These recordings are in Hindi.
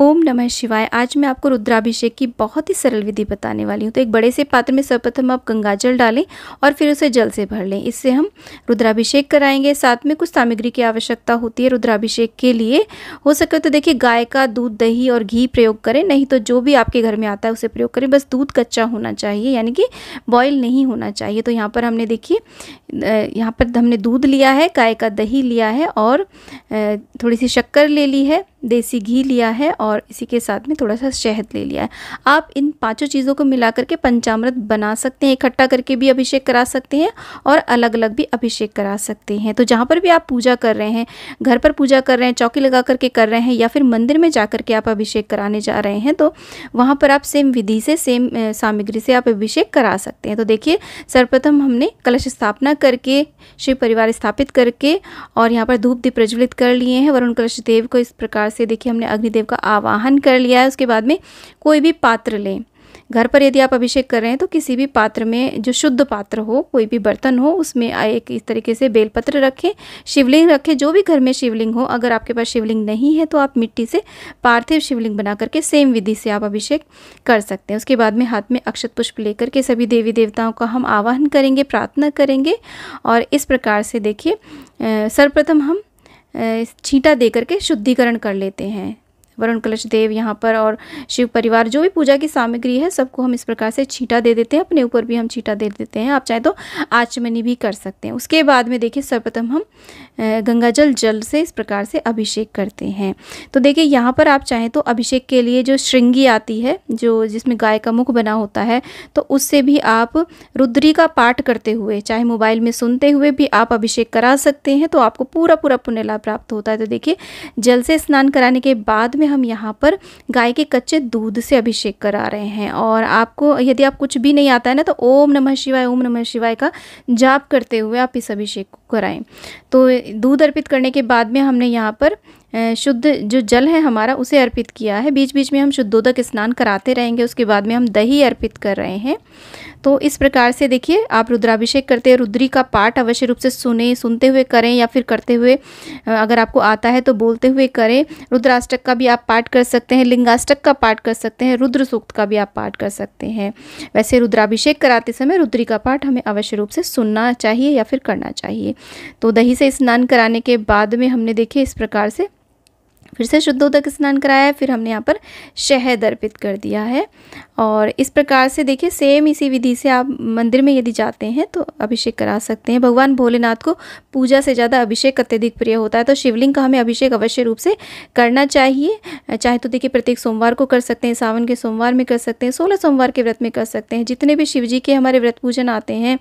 ओम नमः शिवाय आज मैं आपको रुद्राभिषेक की बहुत ही सरल विधि बताने वाली हूँ तो एक बड़े से पात्र में सर्वप्रथम आप गंगा जल डालें और फिर उसे जल से भर लें इससे हम रुद्राभिषेक कराएंगे साथ में कुछ सामग्री की आवश्यकता होती है रुद्राभिषेक के लिए हो सके तो देखिए गाय का दूध दही और घी प्रयोग करें नहीं तो जो भी आपके घर में आता है उसे प्रयोग करें बस दूध कच्चा होना चाहिए यानी कि बॉयल नहीं होना चाहिए तो यहाँ पर हमने देखिए यहाँ पर हमने दूध लिया है गाय का दही लिया है और थोड़ी सी शक्कर ले ली है देसी घी लिया है और इसी के साथ में थोड़ा सा शहद ले लिया है आप इन पांचों चीज़ों को मिला करके पंचामृत बना सकते हैं इकट्ठा करके भी अभिषेक करा सकते हैं और अलग अलग भी अभिषेक करा सकते हैं तो जहाँ पर भी आप पूजा कर रहे हैं घर पर पूजा कर रहे हैं चौकी लगा करके कर रहे हैं या फिर मंदिर में जा के आप अभिषेक कराने जा रहे हैं तो वहाँ पर आप सेम विधि से सेम सामग्री से आप अभिषेक करा सकते हैं तो देखिए सर्वप्रथम हमने कलश स्थापना करके शिव परिवार स्थापित करके और यहाँ पर धूप दीप प्रज्वलित कर लिए हैं वरुण कलश देव को इस प्रकार से देखिए हमने अग्निदेव का आवाहन कर लिया है उसके बाद में कोई भी पात्र लें घर पर यदि आप अभिषेक कर रहे हैं तो किसी भी पात्र में जो शुद्ध पात्र हो कोई भी बर्तन हो उसमें एक इस तरीके से बेलपत्र रखें शिवलिंग रखें जो भी घर में शिवलिंग हो अगर आपके पास शिवलिंग नहीं है तो आप मिट्टी से पार्थिव शिवलिंग बना करके सेम विधि से आप अभिषेक कर सकते हैं उसके बाद में हाथ में अक्षत पुष्प लेकर के सभी देवी देवताओं का हम आवाहन करेंगे प्रार्थना करेंगे और इस प्रकार से देखिए सर्वप्रथम हम छीटा दे करके शुद्धिकरण कर लेते हैं वरुण कलश देव यहाँ पर और शिव परिवार जो भी पूजा की सामग्री है सबको हम इस प्रकार से छीटा दे देते हैं अपने ऊपर भी हम छीटा दे देते हैं आप चाहे तो आचमनी भी कर सकते हैं उसके बाद में देखिए सर्वप्रथम हम गंगाजल जल से इस प्रकार से अभिषेक करते हैं तो देखिए यहाँ पर आप चाहें तो अभिषेक के लिए जो श्रृंगी आती है जो जिसमें गाय का मुख बना होता है तो उससे भी आप रुद्री का पाठ करते हुए चाहे मोबाइल में सुनते हुए भी आप अभिषेक करा सकते हैं तो आपको पूरा पूरा पुण्य लाभ प्राप्त होता है तो देखिए जल से स्नान कराने के बाद में में हम यहाँ पर गाय के कच्चे दूध से अभिषेक करा रहे हैं और आपको यदि आप कुछ भी नहीं आता है ना तो ओम नमः शिवाय ओम नमः शिवाय का जाप करते हुए आप इस अभिषेक को कराएं तो दूध अर्पित करने के बाद में हमने यहाँ पर शुद्ध जो जल है हमारा उसे अर्पित किया है बीच बीच में हम शुद्धोदक स्नान कराते रहेंगे उसके बाद में हम दही अर्पित कर रहे हैं तो इस प्रकार से देखिए आप रुद्राभिषेक करते हैं रुद्री का पाठ अवश्य रूप से सुने सुनते हुए करें या फिर करते हुए अगर आपको आता है तो बोलते हुए करें रुद्राष्टक का भी आप पाठ कर सकते हैं लिंगाष्टक का पाठ कर सकते हैं रुद्र सूक्त का भी आप पाठ कर सकते हैं वैसे रुद्राभिषेक कराते समय रुद्री का पाठ हमें अवश्य रूप से सुनना चाहिए या फिर करना चाहिए तो दही से स्नान कराने के बाद में हमने देखे इस प्रकार से फिर से उदक स्नान कराया है फिर हमने यहाँ पर शहद अर्पित कर दिया है और इस प्रकार से देखिए सेम इसी विधि से आप मंदिर में यदि जाते हैं तो अभिषेक करा सकते हैं भगवान भोलेनाथ को पूजा से ज़्यादा अभिषेक अत्यधिक प्रिय होता है तो शिवलिंग का हमें अभिषेक अवश्य रूप से करना चाहिए चाहे तो देखिए प्रत्येक सोमवार को कर सकते हैं सावन के सोमवार में कर सकते हैं सोलह सोमवार के व्रत में कर सकते हैं जितने भी शिव जी के हमारे व्रत पूजन आते हैं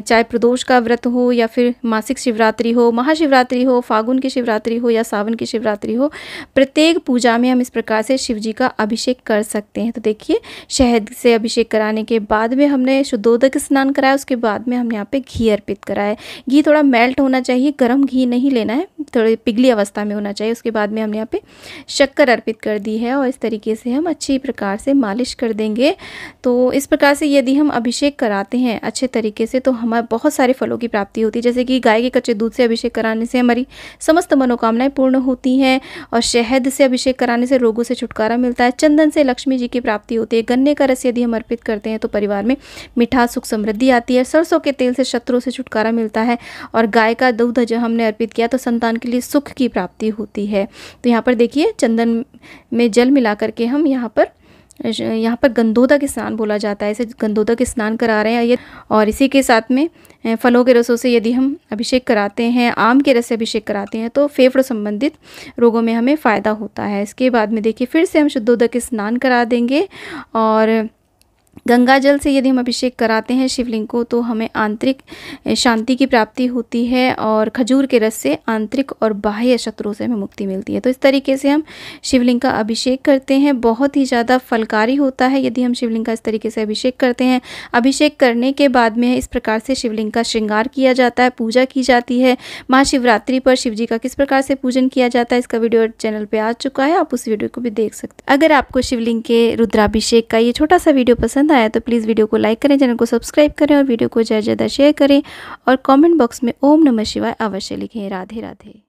चाहे प्रदोष का व्रत हो या फिर मासिक शिवरात्रि हो महाशिवरात्रि हो फागुन की शिवरात्रि हो या सावन की शिवरात्रि हो प्रत्येक पूजा में हम इस प्रकार से शिव जी का अभिषेक कर सकते हैं तो देखिए शहद से अभिषेक कराने के बाद में हमने शुद्धोदक स्नान कराया उसके बाद में हमने यहाँ पे घी अर्पित कराया घी थोड़ा मेल्ट होना चाहिए गर्म घी नहीं लेना है थोड़ी पिघली अवस्था में होना चाहिए उसके बाद में हमने यहाँ पे शक्कर अर्पित कर दी है और इस तरीके से हम अच्छी प्रकार से मालिश कर देंगे तो इस प्रकार से यदि हम अभिषेक कराते हैं अच्छे तरीके से तो हमें बहुत सारे फलों की प्राप्ति होती है जैसे कि गाय के कच्चे दूध से अभिषेक कराने से हमारी समस्त मनोकामनाएं पूर्ण होती हैं और शहद से अभिषेक कराने से रोगों से छुटकारा मिलता है चंदन से लक्ष्मी जी की प्राप्ति होती है गन्ने का रस यदि हम अर्पित करते हैं तो परिवार में मिठास सुख समृद्धि आती है सरसों के तेल से शत्रुओं से छुटकारा मिलता है और गाय का दूध जो हमने अर्पित किया तो संतान के लिए सुख की प्राप्ति होती है तो यहाँ पर देखिए चंदन में जल मिला करके हम यहाँ पर यहाँ पर गंदोदा के स्नान बोला जाता है इसे गंदोदा के स्नान करा रहे हैं ये और इसी के साथ में फलों के रसों से यदि हम अभिषेक कराते हैं आम के रस से अभिषेक कराते हैं तो फेफड़ों संबंधित रोगों में हमें फ़ायदा होता है इसके बाद में देखिए फिर से हम शुद्धोदा के स्नान करा देंगे और गंगा जल से यदि हम अभिषेक कराते हैं शिवलिंग को तो हमें आंतरिक शांति की प्राप्ति होती है और खजूर के रस से आंतरिक और बाह्य शत्रुओं से हमें मुक्ति मिलती है तो इस तरीके से हम शिवलिंग का अभिषेक करते हैं बहुत ही ज़्यादा फलकारी होता है यदि हम शिवलिंग का इस तरीके से अभिषेक करते हैं अभिषेक करने के बाद में इस प्रकार से शिवलिंग का श्रृंगार किया जाता है पूजा की जाती है महाशिवरात्रि पर जी का किस प्रकार से पूजन किया जाता है इसका वीडियो चैनल पर आ चुका है आप उस वीडियो को भी देख सकते हैं अगर आपको शिवलिंग के रुद्राभिषेक का ये छोटा सा वीडियो पसंद आए आया तो प्लीज़ वीडियो को लाइक करें चैनल को सब्सक्राइब करें और वीडियो को ज़्यादा ज़्यादा शेयर करें और कॉमेंट बॉक्स में ओम नमः शिवाय अवश्य लिखें राधे राधे